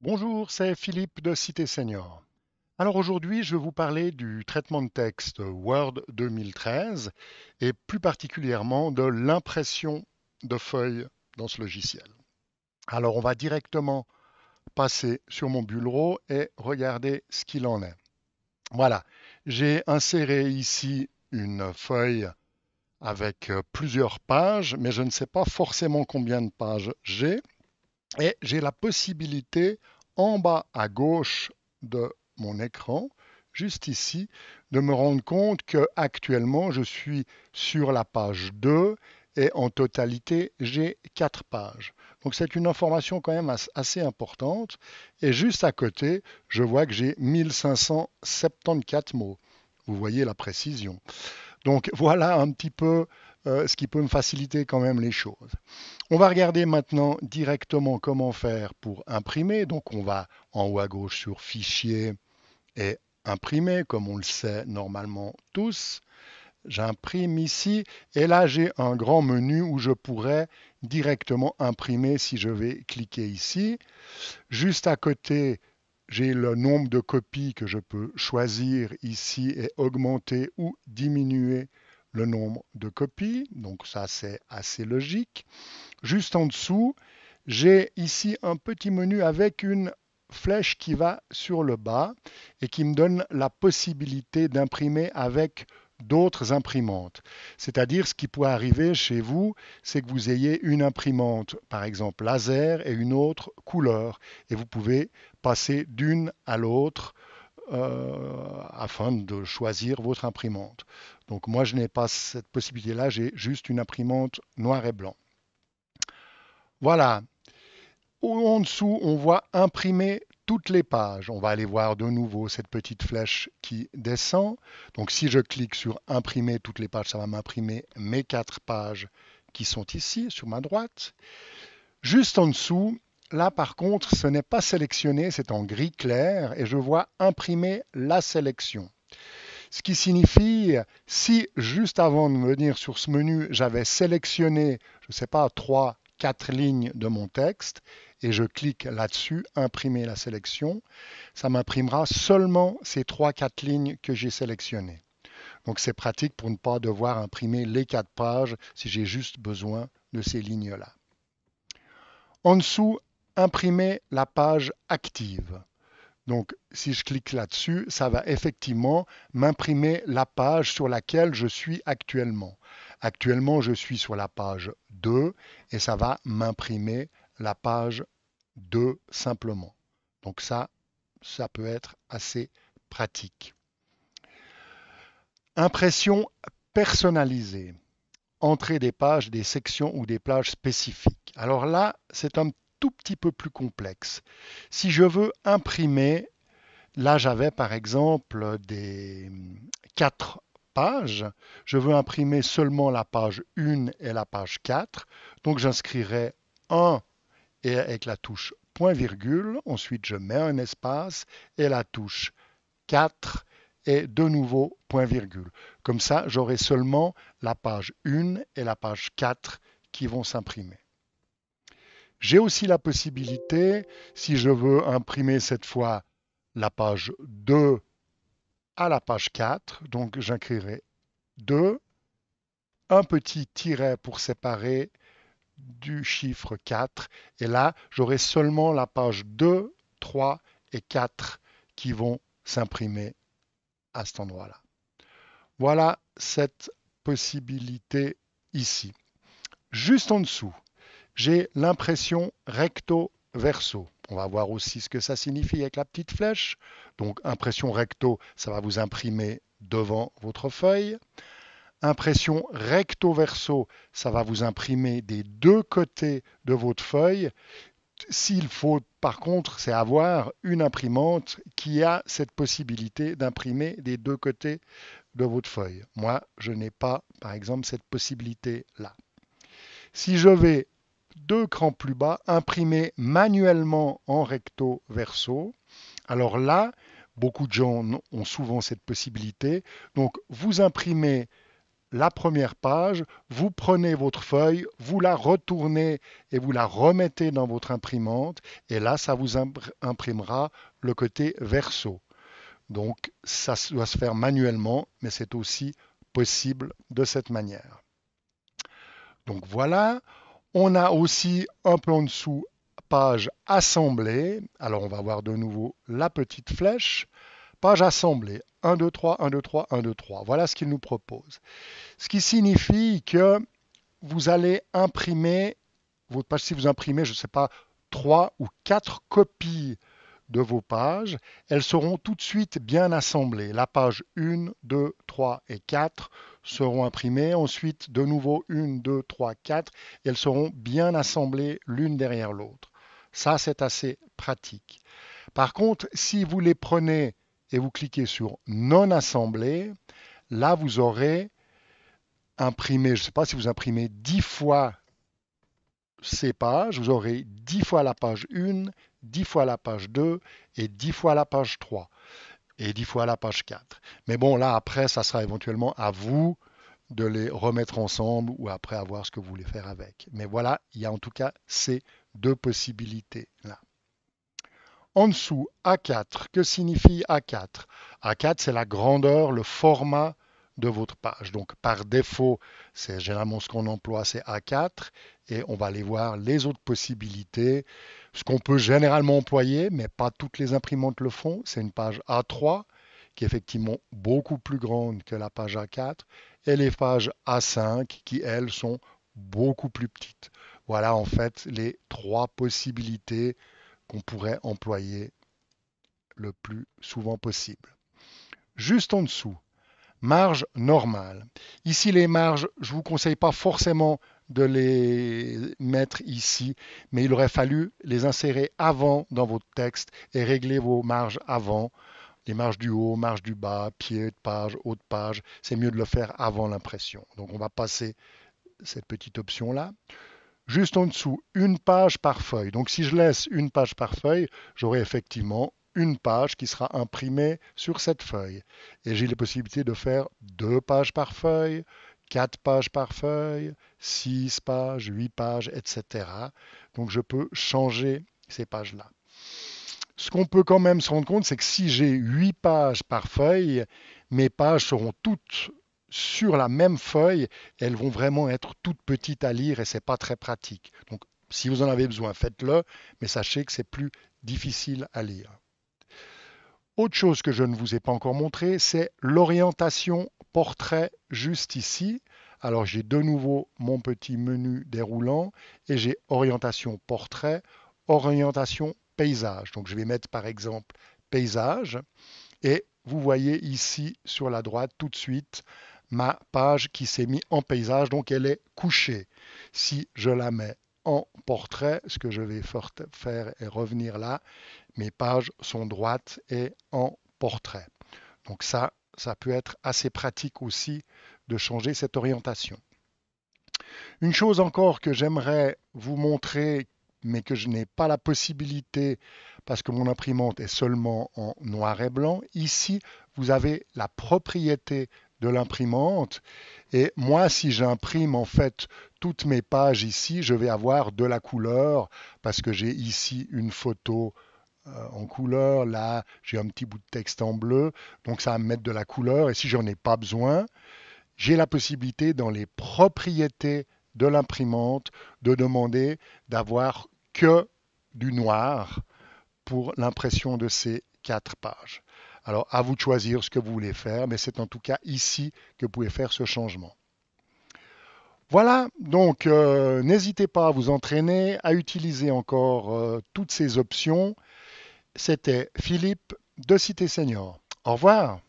Bonjour, c'est Philippe de Cité Senior. Alors aujourd'hui, je vais vous parler du traitement de texte Word 2013 et plus particulièrement de l'impression de feuilles dans ce logiciel. Alors on va directement passer sur mon bureau et regarder ce qu'il en est. Voilà, j'ai inséré ici une feuille avec plusieurs pages, mais je ne sais pas forcément combien de pages j'ai et j'ai la possibilité en bas à gauche de mon écran, juste ici, de me rendre compte que actuellement je suis sur la page 2 et en totalité j'ai 4 pages. Donc c'est une information quand même assez importante et juste à côté, je vois que j'ai 1574 mots. Vous voyez la précision. Donc voilà un petit peu euh, ce qui peut me faciliter quand même les choses. On va regarder maintenant directement comment faire pour imprimer. Donc on va en haut à gauche sur Fichier et Imprimer, comme on le sait normalement tous. J'imprime ici et là j'ai un grand menu où je pourrais directement imprimer si je vais cliquer ici. Juste à côté, j'ai le nombre de copies que je peux choisir ici et augmenter ou diminuer nombre de copies, donc ça c'est assez logique. Juste en dessous, j'ai ici un petit menu avec une flèche qui va sur le bas et qui me donne la possibilité d'imprimer avec d'autres imprimantes. C'est-à-dire ce qui pourrait arriver chez vous, c'est que vous ayez une imprimante par exemple laser et une autre couleur et vous pouvez passer d'une à l'autre euh, afin de choisir votre imprimante. Donc moi, je n'ai pas cette possibilité-là, j'ai juste une imprimante noir et blanc. Voilà. En dessous, on voit imprimer toutes les pages. On va aller voir de nouveau cette petite flèche qui descend. Donc si je clique sur imprimer toutes les pages, ça va m'imprimer mes quatre pages qui sont ici sur ma droite. Juste en dessous, Là, par contre, ce n'est pas sélectionné, c'est en gris clair et je vois imprimer la sélection. Ce qui signifie, si juste avant de venir sur ce menu, j'avais sélectionné, je ne sais pas, 3, 4 lignes de mon texte et je clique là-dessus, imprimer la sélection, ça m'imprimera seulement ces 3-4 lignes que j'ai sélectionnées. Donc c'est pratique pour ne pas devoir imprimer les 4 pages si j'ai juste besoin de ces lignes-là. En dessous, imprimer la page active. Donc, si je clique là-dessus, ça va effectivement m'imprimer la page sur laquelle je suis actuellement. Actuellement, je suis sur la page 2 et ça va m'imprimer la page 2 simplement. Donc ça, ça peut être assez pratique. Impression personnalisée. Entrée des pages, des sections ou des plages spécifiques. Alors là, c'est un tout petit peu plus complexe. Si je veux imprimer, là j'avais par exemple des hum, quatre pages, je veux imprimer seulement la page 1 et la page 4, donc j'inscrirai 1 et avec la touche point virgule, ensuite je mets un espace et la touche 4 et de nouveau point virgule. Comme ça, j'aurai seulement la page 1 et la page 4 qui vont s'imprimer. J'ai aussi la possibilité, si je veux imprimer cette fois la page 2 à la page 4, donc j'écrirai 2, un petit tiret pour séparer du chiffre 4, et là j'aurai seulement la page 2, 3 et 4 qui vont s'imprimer à cet endroit-là. Voilà cette possibilité ici. Juste en dessous, j'ai l'impression recto verso. On va voir aussi ce que ça signifie avec la petite flèche. Donc impression recto, ça va vous imprimer devant votre feuille. Impression recto verso, ça va vous imprimer des deux côtés de votre feuille. S'il faut, par contre, c'est avoir une imprimante qui a cette possibilité d'imprimer des deux côtés de votre feuille. Moi, je n'ai pas, par exemple, cette possibilité-là. Si je vais deux crans plus bas, imprimés manuellement en recto verso. Alors là, beaucoup de gens ont souvent cette possibilité. Donc vous imprimez la première page, vous prenez votre feuille, vous la retournez et vous la remettez dans votre imprimante, et là, ça vous imprimera le côté verso. Donc, ça doit se faire manuellement, mais c'est aussi possible de cette manière. Donc voilà, on a aussi un peu en dessous page assemblée. Alors on va voir de nouveau la petite flèche. Page assemblée. 1, 2, 3, 1, 2, 3, 1, 2, 3. Voilà ce qu'il nous propose. Ce qui signifie que vous allez imprimer, votre page, si vous imprimez, je ne sais pas, 3 ou 4 copies de vos pages, elles seront tout de suite bien assemblées. La page 1, 2, 3 et 4 seront imprimées, ensuite de nouveau 1, 2, 3, 4, et elles seront bien assemblées l'une derrière l'autre. Ça, c'est assez pratique. Par contre, si vous les prenez et vous cliquez sur non assemblées, là, vous aurez imprimé, je ne sais pas si vous imprimez 10 fois ces pages, vous aurez 10 fois la page 1, 10 fois la page 2 et 10 fois la page 3 et 10 fois la page 4. Mais bon, là, après, ça sera éventuellement à vous de les remettre ensemble ou après avoir ce que vous voulez faire avec. Mais voilà, il y a en tout cas ces deux possibilités là. En dessous, A4, que signifie A4 A4, c'est la grandeur, le format de votre page. Donc par défaut, c'est généralement ce qu'on emploie, c'est A4 et on va aller voir les autres possibilités. Ce qu'on peut généralement employer, mais pas toutes les imprimantes le font, c'est une page A3 qui est effectivement beaucoup plus grande que la page A4 et les pages A5 qui elles sont beaucoup plus petites. Voilà en fait les trois possibilités qu'on pourrait employer le plus souvent possible. Juste en dessous, marge normale. Ici, les marges, je ne vous conseille pas forcément de les mettre ici, mais il aurait fallu les insérer avant dans votre texte et régler vos marges avant. Les marges du haut, marges du bas, pied de page, haut de page, c'est mieux de le faire avant l'impression. Donc on va passer cette petite option-là. Juste en dessous, une page par feuille. Donc si je laisse une page par feuille, j'aurai effectivement une page qui sera imprimée sur cette feuille. Et j'ai la possibilité de faire deux pages par feuille, quatre pages par feuille, six pages, huit pages, etc. Donc je peux changer ces pages-là. Ce qu'on peut quand même se rendre compte, c'est que si j'ai huit pages par feuille, mes pages seront toutes sur la même feuille, elles vont vraiment être toutes petites à lire et c'est pas très pratique. Donc si vous en avez besoin, faites-le, mais sachez que c'est plus difficile à lire. Autre chose que je ne vous ai pas encore montré, c'est l'orientation portrait juste ici. Alors j'ai de nouveau mon petit menu déroulant et j'ai orientation portrait, orientation paysage. Donc je vais mettre par exemple paysage et vous voyez ici sur la droite tout de suite ma page qui s'est mise en paysage, donc elle est couchée. Si je la mets en portrait, ce que je vais faire et revenir là. Mes pages sont droites et en portrait. Donc ça, ça peut être assez pratique aussi de changer cette orientation. Une chose encore que j'aimerais vous montrer, mais que je n'ai pas la possibilité parce que mon imprimante est seulement en noir et blanc, ici, vous avez la propriété de l'imprimante. Et moi, si j'imprime en fait toutes mes pages ici, je vais avoir de la couleur parce que j'ai ici une photo euh, en couleur, là j'ai un petit bout de texte en bleu, donc ça va me mettre de la couleur, et si j'en ai pas besoin, j'ai la possibilité dans les propriétés de l'imprimante de demander d'avoir que du noir pour l'impression de ces quatre pages. Alors à vous de choisir ce que vous voulez faire, mais c'est en tout cas ici que vous pouvez faire ce changement. Voilà, donc euh, n'hésitez pas à vous entraîner, à utiliser encore euh, toutes ces options. C'était Philippe de Cité Senior. Au revoir.